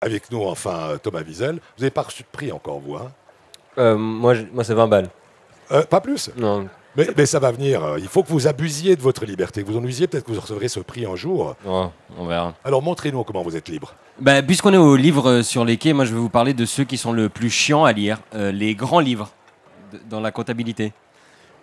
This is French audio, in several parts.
avec nous, enfin euh, Thomas Wiesel. Vous n'avez pas reçu de prix encore, vous hein euh, Moi, moi c'est 20 balles. Euh, pas plus Non. Mais, ça va venir. Il faut que vous abusiez de votre liberté, vous en usiez. Peut-être que vous recevrez ce prix un jour. on verra. Alors montrez-nous comment vous êtes libre. Bah, puisqu'on est au livre sur les quais, moi je vais vous parler de ceux qui sont le plus chiants à lire, les grands livres dans la comptabilité.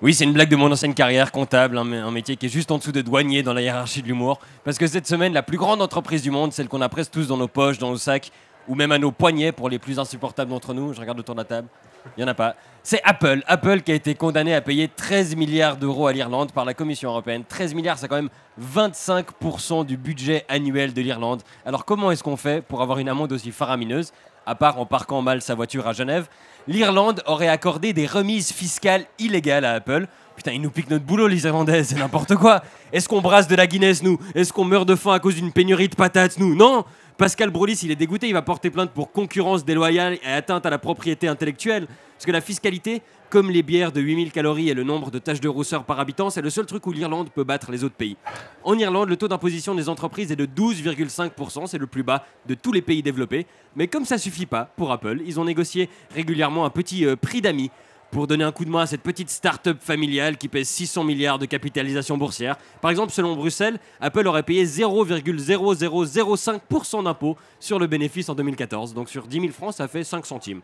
Oui, c'est une blague de mon ancienne carrière, comptable, un, métier qui est juste en dessous de douanier dans la hiérarchie de l'humour. Parce que cette semaine, la plus grande entreprise du monde, celle qu'on a presque tous dans nos poches, dans nos sacs, ou même à nos poignets pour les plus insupportables d'entre nous, je regarde autour de la table, il n'y en a pas. C'est Apple. Apple qui a été condamné à payer 13 milliards d'euros à l'Irlande par la Commission européenne. 13 milliards, c'est quand même 25% du budget annuel de l'Irlande. Alors comment est-ce qu'on fait pour avoir une amende aussi faramineuse, à part en parquant mal sa voiture à Genève l'Irlande aurait accordé des remises fiscales illégales à Apple Putain, ils nous piquent notre boulot, les Irlandais, c'est n'importe quoi. Est-ce qu'on brasse de la Guinness, nous Est-ce qu'on meurt de faim à cause d'une pénurie de patates, nous Non Pascal Brolis, il est dégoûté, il va porter plainte pour concurrence déloyale et atteinte à la propriété intellectuelle. Parce que la fiscalité, comme les bières de 8000 calories et le nombre de tâches de rousseur par habitant, c'est le seul truc où l'Irlande peut battre les autres pays. En Irlande, le taux d'imposition des entreprises est de 12,5%, c'est le plus bas de tous les pays développés. Mais comme ça suffit pas pour Apple, ils ont négocié régulièrement un petit euh, prix d'amis pour donner un coup de main à cette petite start-up familiale qui pèse 600 milliards de capitalisation boursière. Par exemple, selon Bruxelles, Apple aurait payé 0,0005% d'impôt sur le bénéfice en 2014. Donc sur 10 000 francs, ça fait 5 centimes.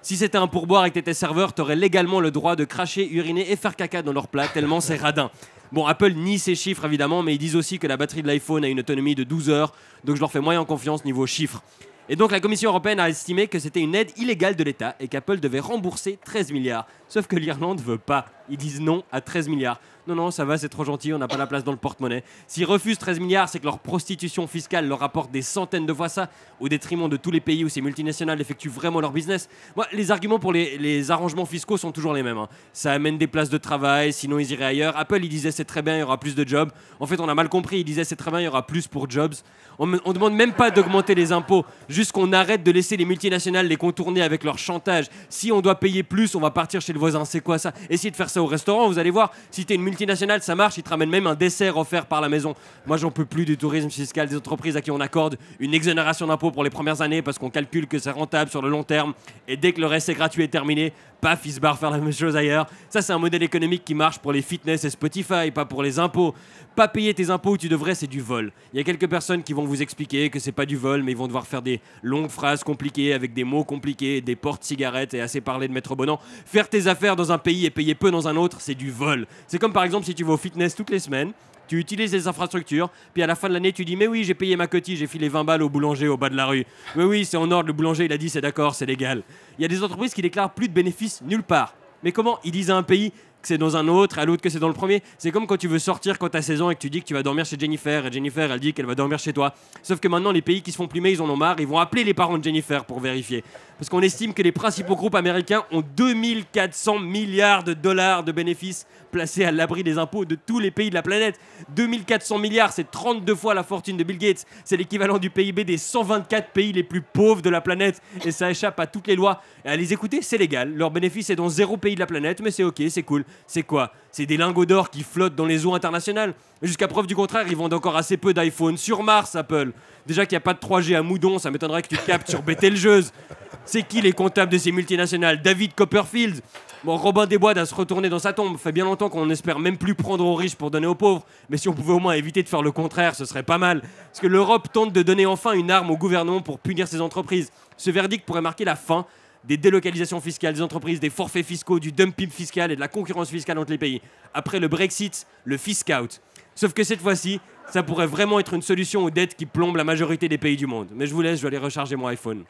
Si c'était un pourboire et que t'étais serveur, t'aurais légalement le droit de cracher, uriner et faire caca dans leur plat, tellement c'est radin. Bon, Apple nie ces chiffres évidemment, mais ils disent aussi que la batterie de l'iPhone a une autonomie de 12 heures, donc je leur fais moyen confiance niveau chiffres. Et donc la Commission européenne a estimé que c'était une aide illégale de l'État et qu'Apple devait rembourser 13 milliards. Sauf que l'Irlande veut pas ils disent non à 13 milliards. Non, non, ça va, c'est trop gentil, on n'a pas la place dans le porte-monnaie. S'ils refusent 13 milliards, c'est que leur prostitution fiscale leur apporte des centaines de fois ça, au détriment de tous les pays où ces multinationales effectuent vraiment leur business. Moi, les arguments pour les, arrangements fiscaux sont toujours les mêmes. Hein. Ça amène des places de travail, sinon ils iraient ailleurs. Apple, il disait, c'est très bien, il y aura plus de jobs. En fait, on a mal compris, il disait, c'est très bien, il y aura plus pour jobs. On ne demande même pas d'augmenter les impôts, juste qu'on arrête de laisser les multinationales les contourner avec leur chantage. Si on doit payer plus, on va partir chez le voisin, c'est quoi ça Essayez de faire au restaurant. Vous allez voir, si t'es une multinationale, ça marche. Ils te ramènent même un dessert offert par la maison. Moi, j'en peux plus du tourisme fiscal des entreprises à qui on accorde une exonération d'impôts pour les premières années parce qu'on calcule que c'est rentable sur le long terme. Et dès que le reste gratuit est terminé, paf, faire la même chose ailleurs. Ça, c'est un modèle économique qui marche pour les fitness et Spotify, pas pour les impôts. Pas payer tes impôts où tu devrais, c'est du vol. Il y a quelques personnes qui vont vous expliquer que c'est pas du vol, mais ils vont devoir faire des longues phrases compliquées avec des mots compliqués, des portes-cigarettes et assez parler de Maître Bonan. Faire tes affaires dans un pays et payer peu dans un autre, c'est du vol. C'est comme par exemple si tu vas au fitness toutes les semaines, tu utilises les infrastructures, puis à la fin de l'année, tu dis Mais oui, j'ai payé ma cotille, j'ai filé 20 balles au boulanger au bas de la rue. Mais oui, c'est en ordre, le boulanger, il a dit C'est d'accord, c'est légal. Il y a des entreprises qui déclarent plus de bénéfices nulle part. Mais comment ils disent à un pays c'est dans un autre, à l'autre que c'est dans le premier. C'est comme quand tu veux sortir quand t'as 16 ans et que tu dis que tu vas dormir chez Jennifer et Jennifer elle dit qu'elle va dormir chez toi. Sauf que maintenant les pays qui se font plumer, ils en ont marre, ils vont appeler les parents de Jennifer pour vérifier. Parce qu'on estime que les principaux groupes américains ont 2400 milliards de dollars de bénéfices placés à l'abri des impôts de tous les pays de la planète. 2400 milliards, c'est 32 fois la fortune de Bill Gates. C'est l'équivalent du PIB des 124 pays les plus pauvres de la planète. Et ça échappe à toutes les lois. Et à les écouter, c'est légal. Leur bénéfice est dans zéro pays de la planète, mais c'est ok, c'est cool c'est quoi C'est des lingots d'or qui flottent dans les eaux internationales Jusqu'à preuve du contraire, ils vendent encore assez peu d'iPhone sur Mars, Apple. Déjà qu'il n'y a pas de 3G à Moudon, ça m'étonnerait que tu captes sur C'est qui les comptables de ces multinationales David Copperfield Bon, Robin Desbois doit se retourner dans sa tombe. Fait bien longtemps qu'on espère même plus prendre aux riches pour donner aux pauvres. Mais si on pouvait au moins éviter de faire le contraire, ce serait pas mal. Parce que l'Europe tente de donner enfin une arme au gouvernement pour punir ses entreprises. Ce verdict pourrait marquer la fin des délocalisations fiscales des entreprises, des forfaits fiscaux, du dumping fiscal et de la concurrence fiscale entre les pays. Après le Brexit, le out. Sauf que cette fois-ci, ça pourrait vraiment être une solution aux dettes qui plombent la majorité des pays du monde. Mais je vous laisse, je vais aller recharger mon iPhone.